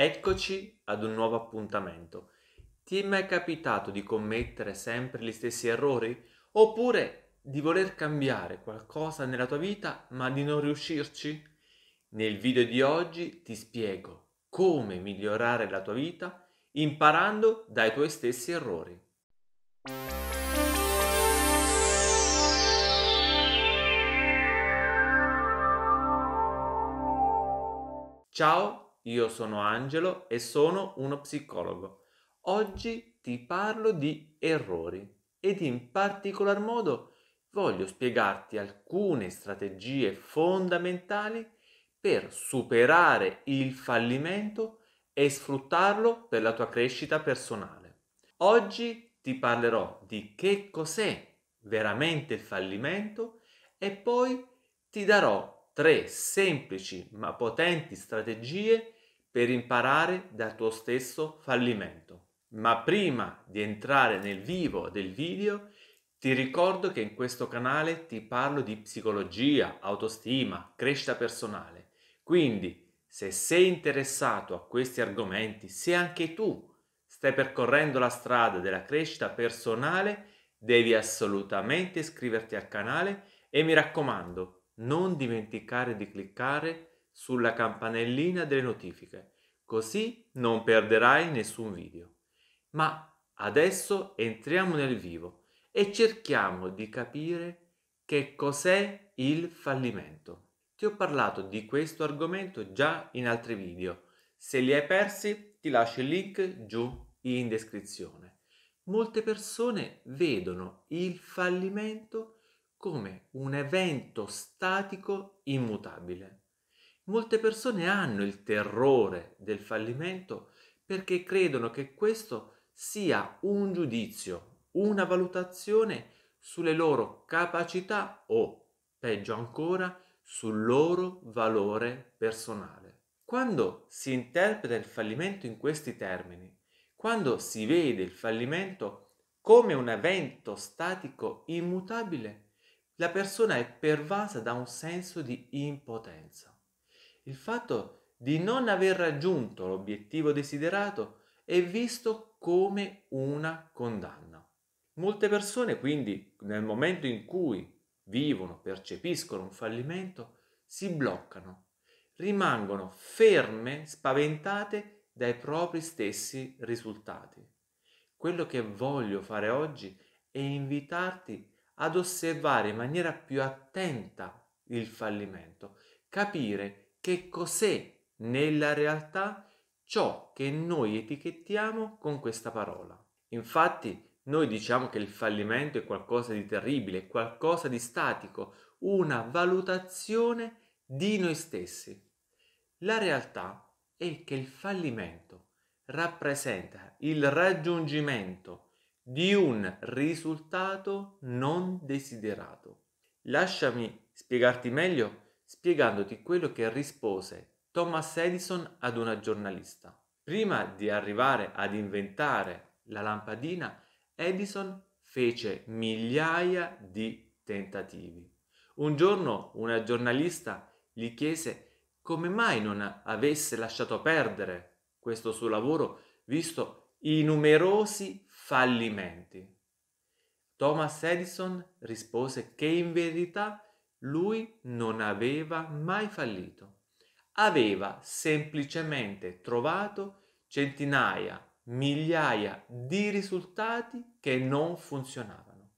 Eccoci ad un nuovo appuntamento. Ti è mai capitato di commettere sempre gli stessi errori? Oppure di voler cambiare qualcosa nella tua vita ma di non riuscirci? Nel video di oggi ti spiego come migliorare la tua vita imparando dai tuoi stessi errori. Ciao io sono Angelo e sono uno psicologo. Oggi ti parlo di errori ed in particolar modo voglio spiegarti alcune strategie fondamentali per superare il fallimento e sfruttarlo per la tua crescita personale. Oggi ti parlerò di che cos'è veramente il fallimento e poi ti darò tre semplici ma potenti strategie per imparare dal tuo stesso fallimento. Ma prima di entrare nel vivo del video, ti ricordo che in questo canale ti parlo di psicologia, autostima, crescita personale. Quindi, se sei interessato a questi argomenti, se anche tu stai percorrendo la strada della crescita personale, devi assolutamente iscriverti al canale e mi raccomando, non dimenticare di cliccare sulla campanellina delle notifiche, così non perderai nessun video. Ma adesso entriamo nel vivo e cerchiamo di capire che cos'è il fallimento. Ti ho parlato di questo argomento già in altri video. Se li hai persi, ti lascio il link giù in descrizione. Molte persone vedono il fallimento come un evento statico immutabile. Molte persone hanno il terrore del fallimento perché credono che questo sia un giudizio, una valutazione sulle loro capacità o, peggio ancora, sul loro valore personale. Quando si interpreta il fallimento in questi termini, quando si vede il fallimento come un evento statico immutabile, la persona è pervasa da un senso di impotenza. Il fatto di non aver raggiunto l'obiettivo desiderato è visto come una condanna. Molte persone quindi nel momento in cui vivono, percepiscono un fallimento, si bloccano, rimangono ferme, spaventate dai propri stessi risultati. Quello che voglio fare oggi è invitarti a ad osservare in maniera più attenta il fallimento, capire che cos'è nella realtà ciò che noi etichettiamo con questa parola. Infatti, noi diciamo che il fallimento è qualcosa di terribile, qualcosa di statico, una valutazione di noi stessi. La realtà è che il fallimento rappresenta il raggiungimento di un risultato non desiderato. Lasciami spiegarti meglio spiegandoti quello che rispose Thomas Edison ad una giornalista. Prima di arrivare ad inventare la lampadina, Edison fece migliaia di tentativi. Un giorno una giornalista gli chiese come mai non avesse lasciato perdere questo suo lavoro, visto i numerosi fallimenti. Thomas Edison rispose che in verità lui non aveva mai fallito, aveva semplicemente trovato centinaia, migliaia di risultati che non funzionavano.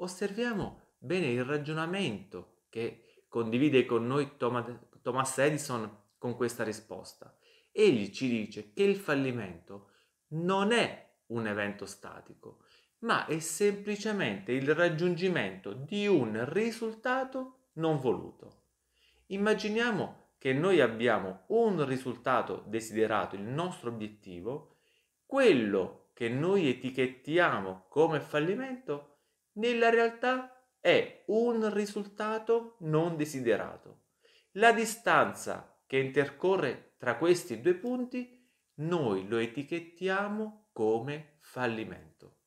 Osserviamo bene il ragionamento che condivide con noi Thomas Edison con questa risposta. Egli ci dice che il fallimento non è un evento statico, ma è semplicemente il raggiungimento di un risultato non voluto. Immaginiamo che noi abbiamo un risultato desiderato, il nostro obiettivo, quello che noi etichettiamo come fallimento, nella realtà è un risultato non desiderato. La distanza che intercorre tra questi due punti noi lo etichettiamo come fallimento.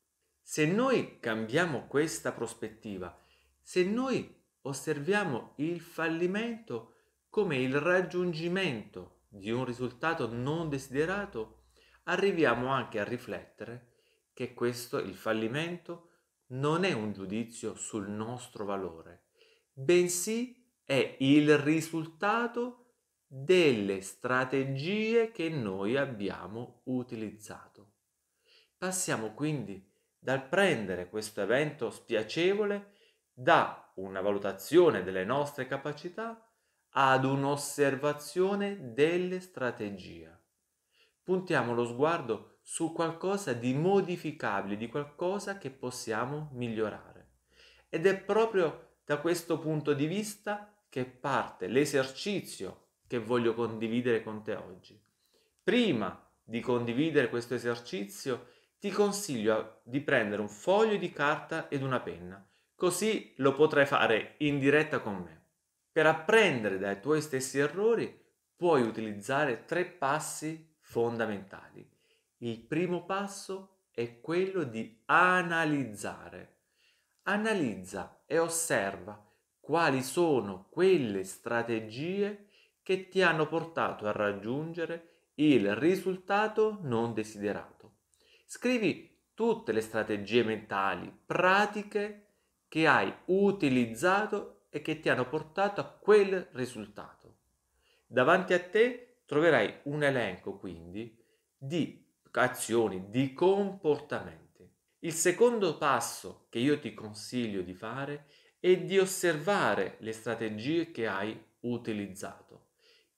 Se noi cambiamo questa prospettiva, se noi osserviamo il fallimento come il raggiungimento di un risultato non desiderato, arriviamo anche a riflettere che questo, il fallimento, non è un giudizio sul nostro valore, bensì è il risultato delle strategie che noi abbiamo utilizzato. Passiamo quindi dal prendere questo evento spiacevole da una valutazione delle nostre capacità ad un'osservazione delle strategie. Puntiamo lo sguardo su qualcosa di modificabile, di qualcosa che possiamo migliorare. Ed è proprio da questo punto di vista che parte l'esercizio che voglio condividere con te oggi. Prima di condividere questo esercizio, ti consiglio di prendere un foglio di carta ed una penna, così lo potrai fare in diretta con me. Per apprendere dai tuoi stessi errori puoi utilizzare tre passi fondamentali. Il primo passo è quello di analizzare. Analizza e osserva quali sono quelle strategie che che ti hanno portato a raggiungere il risultato non desiderato. Scrivi tutte le strategie mentali, pratiche che hai utilizzato e che ti hanno portato a quel risultato. Davanti a te troverai un elenco quindi di azioni, di comportamenti. Il secondo passo che io ti consiglio di fare è di osservare le strategie che hai utilizzato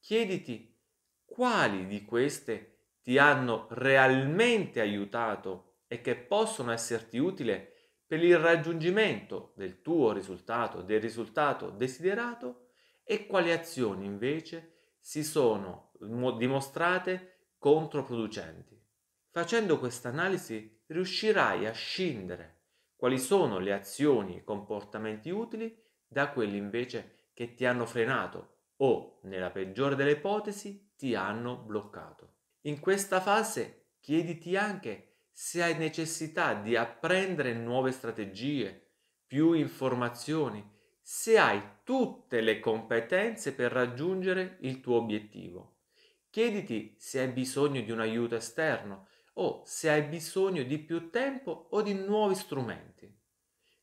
chiediti quali di queste ti hanno realmente aiutato e che possono esserti utile per il raggiungimento del tuo risultato, del risultato desiderato e quali azioni invece si sono dimostrate controproducenti. Facendo questa analisi riuscirai a scindere quali sono le azioni e i comportamenti utili da quelli invece che ti hanno frenato o, nella peggiore delle ipotesi, ti hanno bloccato. In questa fase chiediti anche se hai necessità di apprendere nuove strategie, più informazioni, se hai tutte le competenze per raggiungere il tuo obiettivo. Chiediti se hai bisogno di un aiuto esterno o se hai bisogno di più tempo o di nuovi strumenti.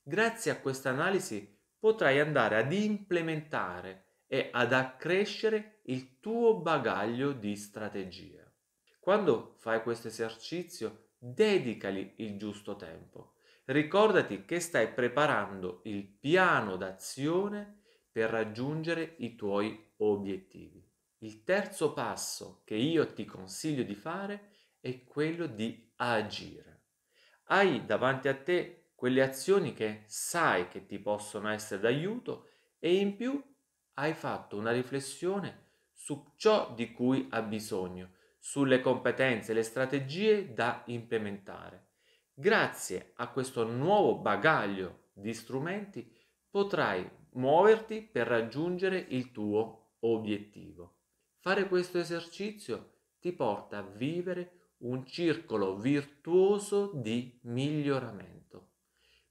Grazie a questa analisi potrai andare ad implementare e ad accrescere il tuo bagaglio di strategie. Quando fai questo esercizio, dedicali il giusto tempo. Ricordati che stai preparando il piano d'azione per raggiungere i tuoi obiettivi. Il terzo passo che io ti consiglio di fare è quello di agire. Hai davanti a te quelle azioni che sai che ti possono essere d'aiuto e in più hai fatto una riflessione su ciò di cui ha bisogno, sulle competenze e le strategie da implementare. Grazie a questo nuovo bagaglio di strumenti potrai muoverti per raggiungere il tuo obiettivo. Fare questo esercizio ti porta a vivere un circolo virtuoso di miglioramento.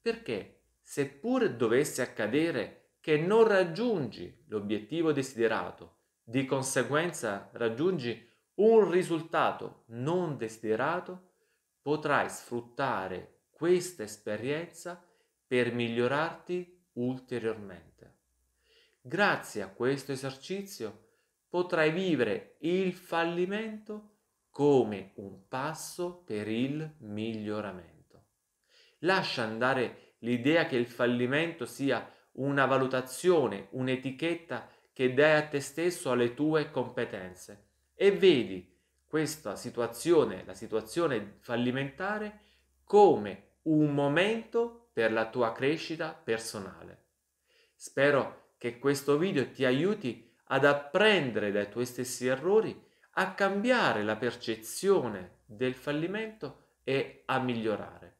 Perché seppure dovesse accadere che non raggiungi l'obiettivo desiderato, di conseguenza raggiungi un risultato non desiderato, potrai sfruttare questa esperienza per migliorarti ulteriormente. Grazie a questo esercizio potrai vivere il fallimento come un passo per il miglioramento. Lascia andare l'idea che il fallimento sia un una valutazione, un'etichetta che dai a te stesso alle tue competenze e vedi questa situazione, la situazione fallimentare, come un momento per la tua crescita personale. Spero che questo video ti aiuti ad apprendere dai tuoi stessi errori, a cambiare la percezione del fallimento e a migliorare.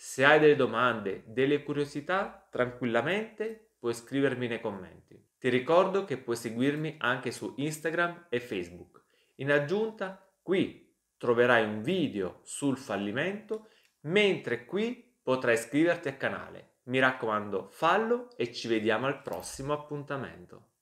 Se hai delle domande, delle curiosità, tranquillamente puoi scrivermi nei commenti. Ti ricordo che puoi seguirmi anche su Instagram e Facebook. In aggiunta, qui troverai un video sul fallimento, mentre qui potrai iscriverti al canale. Mi raccomando, fallo e ci vediamo al prossimo appuntamento.